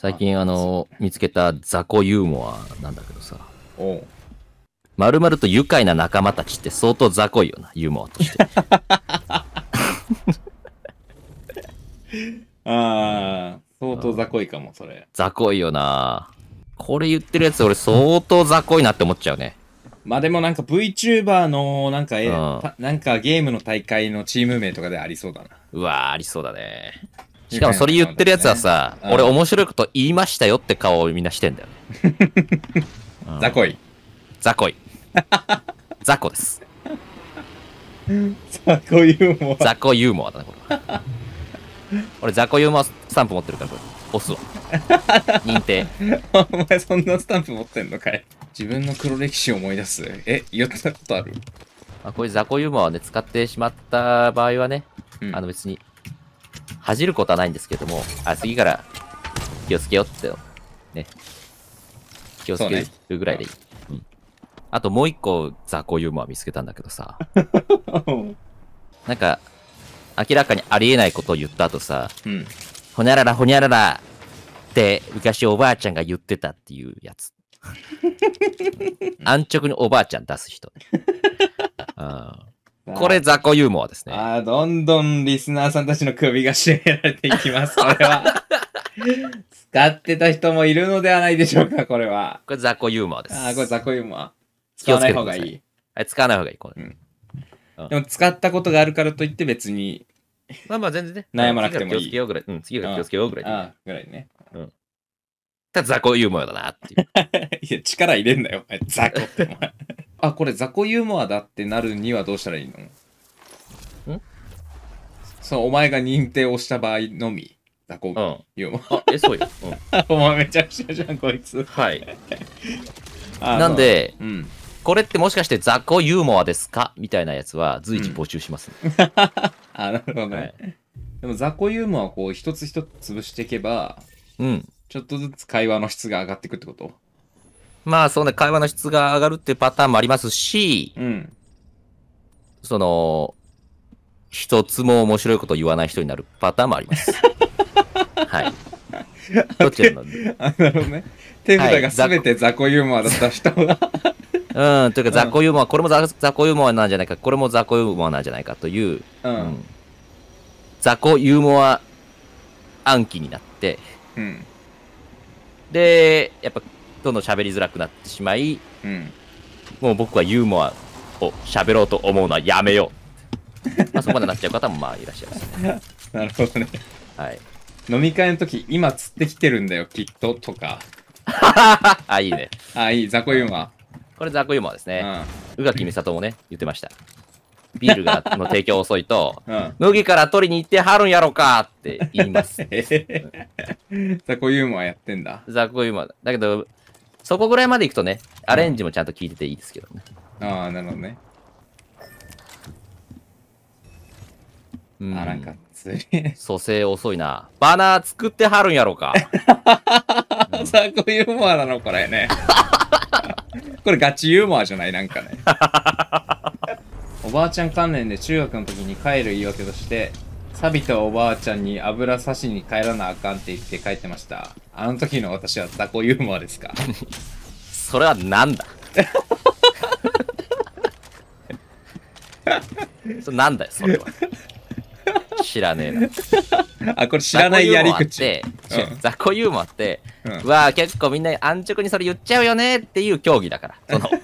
最近あの見つけた雑魚ユーモアなんだけどさまるまると愉快な仲間たちって相当雑魚いよなユーモアとして ああ相当雑魚いかもそれ雑魚いよなこれ言ってるやつ俺相当雑魚いなって思っちゃうねまあでもなんか VTuber のなんか、え、うん、なんかゲームの大会のチーム名とかでありそうだなうわありそうだねしかもそれ言ってるやつはさ、ね、俺面白いこと言いましたよって顔をみんなしてんだよね。雑魚い。雑魚い。雑魚です。雑魚ユーモア。雑魚ユーモアだね、これは。俺、雑魚ユーモアスタンプ持ってるから、これ。押すわ。認定。お前、そんなスタンプ持ってんのかい。自分の黒歴史を思い出す。え、言ったことあるあこういう雑魚ユーモアをね、使ってしまった場合はね、うん、あの別に恥じることはないんですけども、あ、次から気をつけようって、ね。気をつけるぐらいでいい。うね、うん。あともう一個雑魚ユーモア見つけたんだけどさ。なんか、明らかにありえないことを言った後さ、うん、ほにゃららほにゃららって昔おばあちゃんが言ってたっていうやつ。安直におばあちゃん出す人。あ これ雑魚ユーモアですね。あどんどんリスナーさんたちの首が絞められていきます、これは。使ってた人もいるのではないでしょうか、これは。これ雑魚ユーモアです。あこれ雑魚ユーモア。使わない方がいい。はい、使わない方がいい、これ。うんでも使ったことがあるからといって別に。まあまあ全然ね。悩まなくてもいい。気をつけようぐらい。うん、次は気をつけようぐらい。ああ、ぐらいね。うん。ただ雑魚ユーモアだなっていう。いや、力入れんなよ、雑魚ってお前。あこれ雑魚ユーモアだってなるにはどうしたらいいのんそのお前が認定をした場合のみ雑魚ユーモア、うん、あえそうよ、うん、お前めちゃくちゃじゃんこいつはい なんで、うん、これってもしかして雑魚ユーモアですかみたいなやつは随時募集します、ね、う ん、あなるほどね、はい、でも雑魚ユーモアをこう一つ一つ潰していけば、うん、ちょっとずつ会話の質が上がっていくってことまあ、そんな会話の質が上がるっていうパターンもありますし、うん、その、一つも面白いこと言わない人になるパターンもあります。はい。どっちなんで。あ、なるほどね。手札が全て雑魚ユーモアだった人が、はうん、というか雑魚ユーモア、これも雑魚ユーモアなんじゃないか、これも雑魚ユーモアなんじゃないかという、うん、うん、雑魚ユーモア暗記になって、うん、で、やっぱどんどん喋りづらくなってしまい、うん、もう僕はユーモアを喋ろうと思うのはやめよう。まあそこまでなっちゃう方もまあいらっしゃいますね。なるほどね。はい。飲み会の時、今釣ってきてるんだよ、きっと、とか。あ、いいね。あ、いい、雑魚ユーモア。これ雑魚ユーモアですね。宇垣美里もね、言ってました。ビールがの提供遅いと、うん、麦から取りに行ってはるんやろかって言います。雑魚ユーモアやってんだ。雑魚ユーモアだ。だけど、そこぐらいまでいくとね、アレンジもちゃんと聞いてていいですけどね。ああ、なるほどね。うん、あ、なんか、つい。蘇生遅いな。バナー作ってはるんやろか。ザ コユーモアなのこれね。これガチユーモアじゃないなんかね。おばあちゃん関連で中学の時に帰る言い訳として、錆びたおばあちゃんに油差しに帰らなあかんって言って帰ってました。あの時の私は雑魚ユーモアですか それは何だ それなんだよそれは知らねえなあこれ知らないやり口ザコ,、うん、雑魚ユーモアって、うん、わ結構みんな安直にそれ言っちゃうよねっていう競技だからその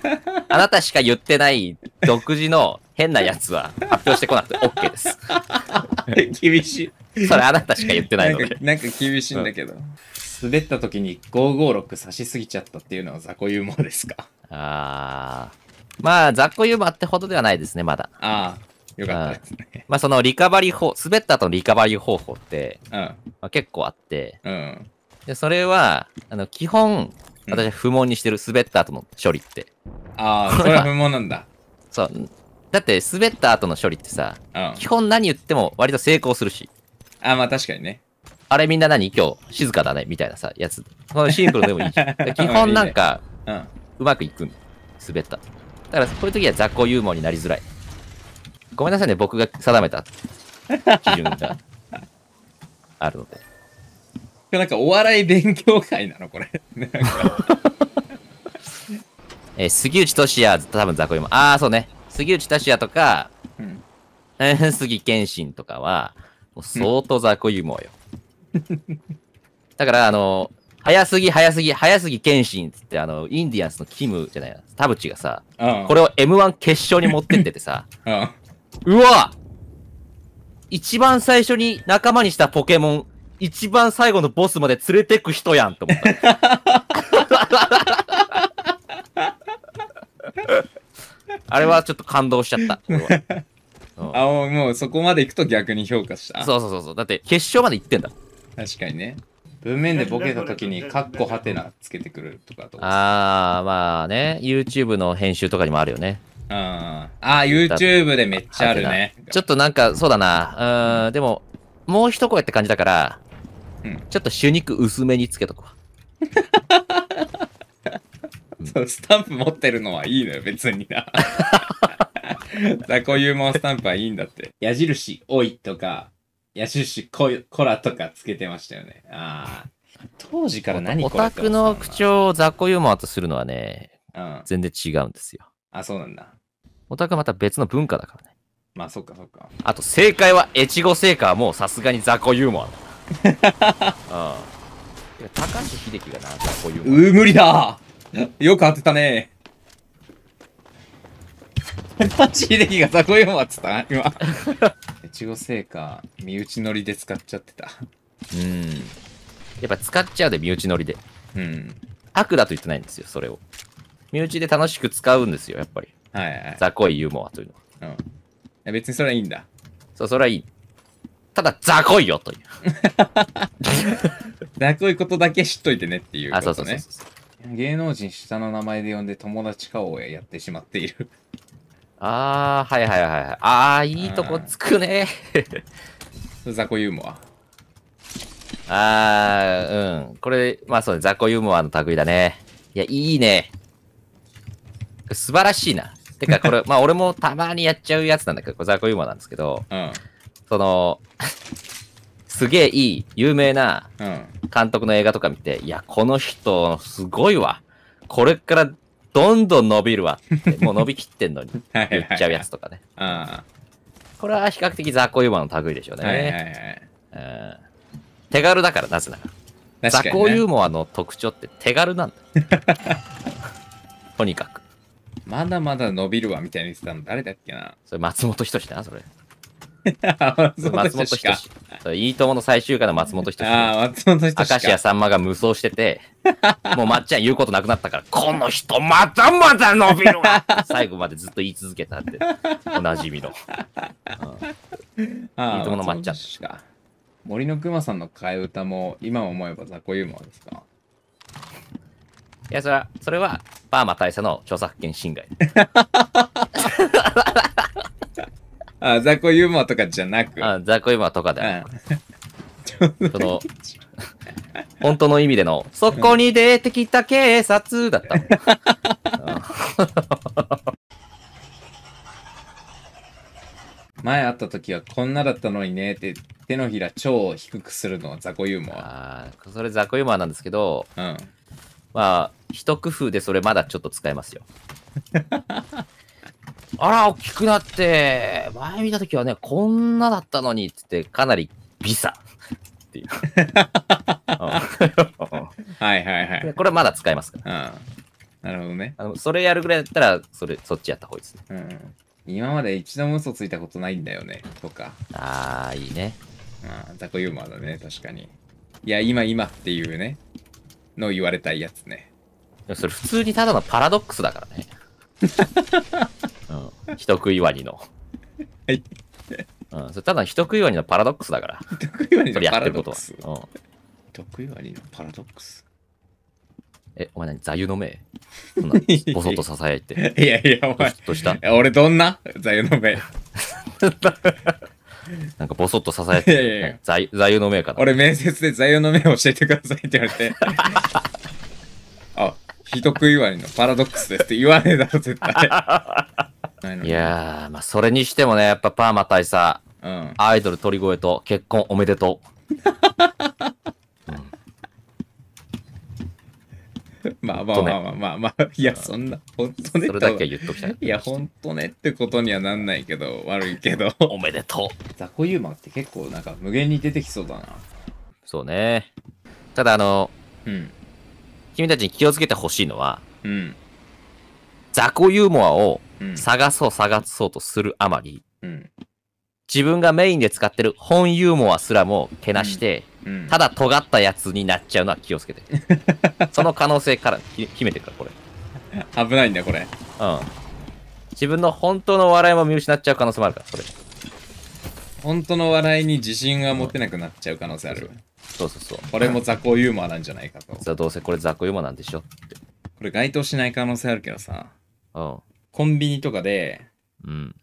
あなたしか言ってない独自の変なやつは発表してこなくて OK です。厳しい。それあなたしか言ってないので。なんか厳しいんだけど。うん滑った時に556差しすぎちゃったっていうのは雑魚ユーモアですかああ。まあ、雑魚ユーモアってほどではないですね、まだ。ああ。よかったですね。うん、まあ、そのリカバリー方、滑った後のリカバリー方法って、うん、まあ、結構あって、うん、でそれは、あの基本、私は不問にしてる、滑った後の処理って。ああ、それは不問なんだ。そう。だって、滑った後の処理ってさ、基本何言っても割と成功するし。ああ、まあ確かにね。あれみんな何今日静かだねみたいなさ、やつ。そのシンプルでもいいし。基本なんか、うん、うまくいくん滑った。だからこういう時は雑魚ユーモアになりづらい。ごめんなさいね、僕が定めた基準があるので。なんかお笑い勉強会なのこれ。えー、杉内俊也、多分雑魚ユーモア。ああ、そうね。杉内俊也とか、うん、杉謙信とかは、もう相当雑魚ユーモアよ。だから、あの、早すぎ、早すぎ、早すぎ、謙信つって、あの、インディアンスのキムじゃない、田淵がさ、うん、これを M1 決勝に持ってっててさ、う ん、うわ一番最初に仲間にしたポケモン、一番最後のボスまで連れてく人やんと思った。あれはちょっと感動しちゃった。あ、もうそこまで行くと逆に評価した。そうそうそうそう。だって決勝まで行ってんだ。確かにね。文面でボケた時にカッコハテナつけてくるとかとああ、まあね。YouTube の編集とかにもあるよね。うん。ああ、YouTube でめっちゃあるね。ちょっとなんか、そうだな。うん、でも、もう一声って感じだから、うん、ちょっと主肉薄めにつけとくわ。そう、スタンプ持ってるのはいいのよ、別にな。雑魚ユーモアスタンプはいいんだって。矢印、おいとか、ヤシュシココラとかつけてましたよね。ああ。当時から何オタクの口調を雑魚ユーモアとするのはね、うん、全然違うんですよ。あ、そうなんだ。オタクはまた別の文化だからね。まあ、そっかそっか。あと、正解は、越後聖火はもうさすがに雑魚ユーモアだな。うん。高橋秀樹がな、雑魚ユーモア。うー、無理だよく当てたね。高橋秀樹が雑魚ユーモアっつった今。越後製菓、身内乗りで使っちゃってた。うん。やっぱ使っちゃうで、身内乗りで。うん。悪だと言ってないんですよ、それを。身内で楽しく使うんですよ、やっぱり。はいはい。雑魚いユーモアというのは。うんいや。別にそれはいいんだ。そう、それはいい。ただ、雑魚いよという。雑魚いことだけ知っといてねっていうこあ、とね。そうそうそう芸能人下の名前で呼んで友達顔をやってしまっている。ああ、はいはいはい。ああ、いいとこつくね。雑魚ユーモア。ああ、うん。これ、まあそうね、雑魚ユーモアの類だね。いや、いいね。素晴らしいな。てか、これ、まあ俺もたまにやっちゃうやつなんだけど、雑魚ユーモアなんですけど、うん、その、すげえいい、有名な監督の映画とか見て、いや、この人、すごいわ。これからどんどん伸びるわ もう伸びきってんのに言っちゃうやつとかね。はいはいはい、これは比較的雑魚ユーモアの類でしょうね。はいはいはい、手軽だから、なぜなら。ね、雑魚ユーモアの特徴って手軽なんだ。とにかく。まだまだ伸びるわみたいに言ってたの誰だっけなそれ松本人志だな、それ。松本人志。いいともの最終回の松本人志。ああ、松本人志。明石家さんまが無双してて、もうまっちゃん言うことなくなったから、この人まだまだ伸びるわ 最後までずっと言い続けたって、おなじみの。いいとものまっちゃん。森のくまさんの替え歌も、今思えば雑魚ユーモアですかいや、それは、それは、パーマ大佐の著作権侵害。あ、雑魚ユーモアとかじゃなく。あ雑魚ユーモアとかだうん、その、本当の意味での、そこに出てきた警察だった。前会った時はこんなだったのにねって手のひら超低くするのは雑魚ユーモア。あそれ雑魚ユーモアなんですけど、うん、まあ、一工夫でそれまだちょっと使えますよ。あら、大きくなって、前見たときはね、こんなだったのにって、って、かなりビサっていう。はいはいはい。これまだ使えますから。うん、なるほどねあの。それやるぐらいだったら、それ、そっちやった方がいいですね。うん今まで一度も嘘ついたことないんだよね、とか。ああ、いいね。ああ、ザコユーモアだね、確かに。いや、今今っていうね、の言われたいやつね。それ普通にただのパラドックスだからね。人食いワニの。はい。うん、それただ人食いワニのパラドックスだから。人食いワニのパラドックス。人食いワニのパラドックス。え、お前何座右の銘そんな、ボソッと支えいて。いやいや、お前。どうした俺どんな座右の銘。なんかボソッと支えいて。いやいや座右の銘かな。俺面接で座右の銘教えてくださいって言われて。あ、人食いワニのパラドックスですって言わねえだろ、絶対。ないのに。いやー、まあ、それにしてもね、やっぱパーマ大佐、うん、アイドル鳥越と結婚おめでとう。まあまあまあまあまあまあ、いや、そんな、本当ね。それだけは言っときたい。いや、本当ねってことにはなんないけど、悪いけど。おめでとう。ザコユーマって結構なんか無限に出てきそうだな。そうね。ただあの、うん。君たちに気をつけてほしいのは、うん。ザコユーモアを探そう探そうとするあまり、うん、自分がメインで使ってる本ユーモアすらもけなして、うんうん、ただ尖ったやつになっちゃうのは気をつけて。その可能性から秘めてるから、これ。危ないんだ、これ。うん。自分の本当の笑いも見失っちゃう可能性もあるから、それ。本当の笑いに自信が持てなくなっちゃう可能性ある。そうそうそう。これも雑魚ユーモアなんじゃないかと。どうせこれ雑魚ユーモアなんでしょって。これ該当しない可能性あるけどさ。うん。コンビニとかで、うん。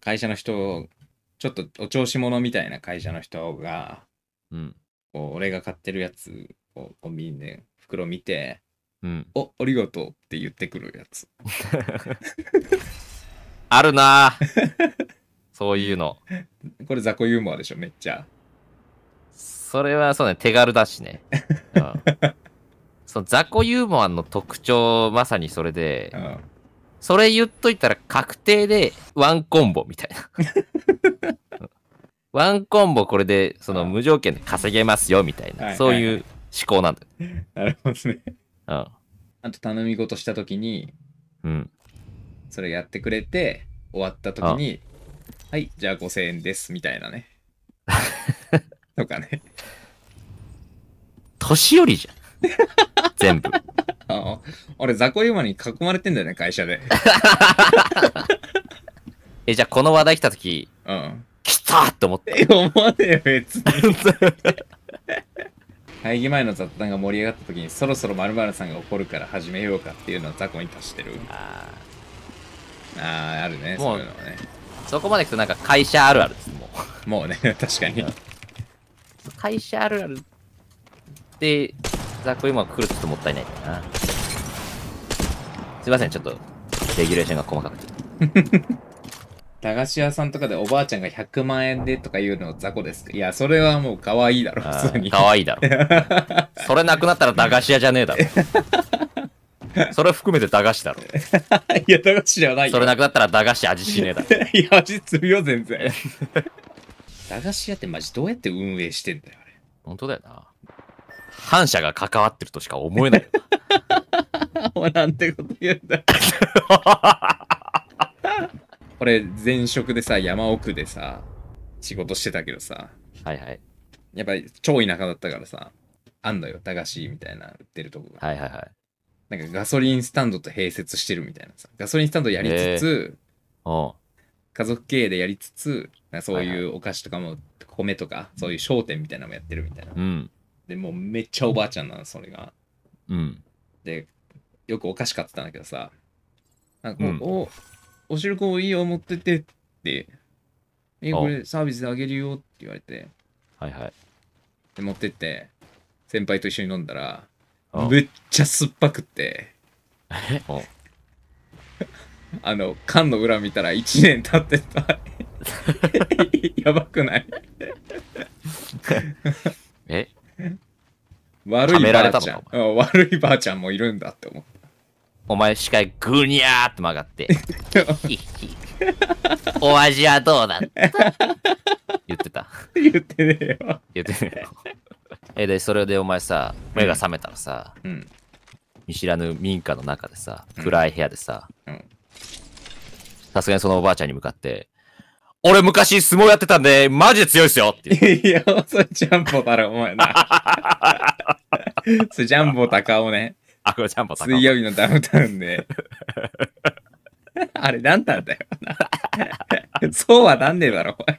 会社の人、ちょっとお調子者みたいな会社の人が、うん。こう俺が買ってるやつをコンビニで袋見て、うん。おありがとうって言ってくるやつ。あるなそういうの。これ雑魚ユーモアでしょ、めっちゃ。それはそうね、手軽だしね。うん。その雑魚ユーモアの特徴、まさにそれでう、ん。それ言っといたら確定でワンコンボみたいな。ワンコンボこれでその無条件で稼げますよみたいな、そういう思考なんだよ。なるほどね。うん。あと頼み事した時に、うん。それやってくれて、終わった時に、はい、じゃあ5000円ですみたいなね。とかね。年寄りじゃん。全部。あ俺、雑魚マに囲まれてんだよね、会社で。え、じゃあこの話題来た時、うん。来たと思って。え、思わねえよ、別に。会議前の雑談が盛り上がった時に、そろそろ〇〇さんが怒るから始めようかっていうのを雑魚に達してる。ああ。ああ、あるね、そういうのはね。そこまで来くとなんか会社あるあるです、もう。もうね、確かに。会社あるあるってザコリマン来るちょっともったいないな。すいません、ちょっと、レギュレーションが細かくて。駄菓子屋さんとかでおばあちゃんが100万円でとか言うの雑魚ですいや、それはもう可愛いだろ、普通に。可愛いだろ。それなくなったら駄菓子屋じゃねえだろ。それ含めて駄菓子だろ。いや、駄菓子じゃないよ。それなくなったら駄菓子味しねえだろ。いや、味するよ、全然。駄菓子屋ってマジどうやって運営してんだよ、あれ。本当だよな。反社が関わってるとしか思えない。もうなんてこと言うんだ。これ前職でさ、山奥でさ、仕事してたけどさ、はいはい。やっぱり超田舎だったからさ、あんのよ、駄菓子みたいな売ってるとこが。はいはいはい。なんかガソリンスタンドと併設してるみたいなさ、ガソリンスタンドやりつつ、家族経営でやりつつ、そういうお菓子とかも、米とか、そういう商店みたいなのもやってるみたいな。うん。でもうめっちゃおばあちゃんなのそれがうんでよくお菓子買ってたんだけどさなんかこう、おおるこいいよ持ってってってえこれサービスであげるよって言われてはいはいで持ってって先輩と一緒に飲んだらめっちゃ酸っぱくってえ あの缶の裏見たら1年経ってた やばくないえ 悪いばあちゃん悪いばあちゃんもいるんだって思ったお前視界ぐにゃーって曲がって お味はどうだって言ってた 言ってねえよ言ってねえよえでそれでお前さ目が覚めたらさ、うん、見知らぬ民家の中でさ暗い部屋でささすがにそのおばあちゃんに向かって俺昔相撲やってたんで、マジで強いっすよっていいや、それジャンボだろ、お前な。それジャンボ高尾ね。あ、これジャンボ高尾。水曜日のダウンタウンで。あれ、なんなんだよな。そうはなんねえだろ、お前。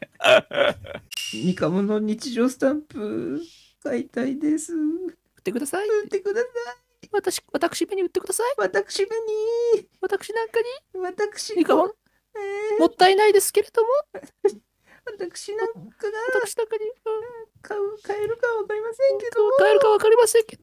三河の日常スタンプ、買いたいです。売ってください。売ってください。私、私目に売ってください。私目に。私なんかに。私に。カ河もったいないですけれども。私なんかが、私なんかに、うん、買う、買えるかわかりませんけど。買えるかわかりませんけど。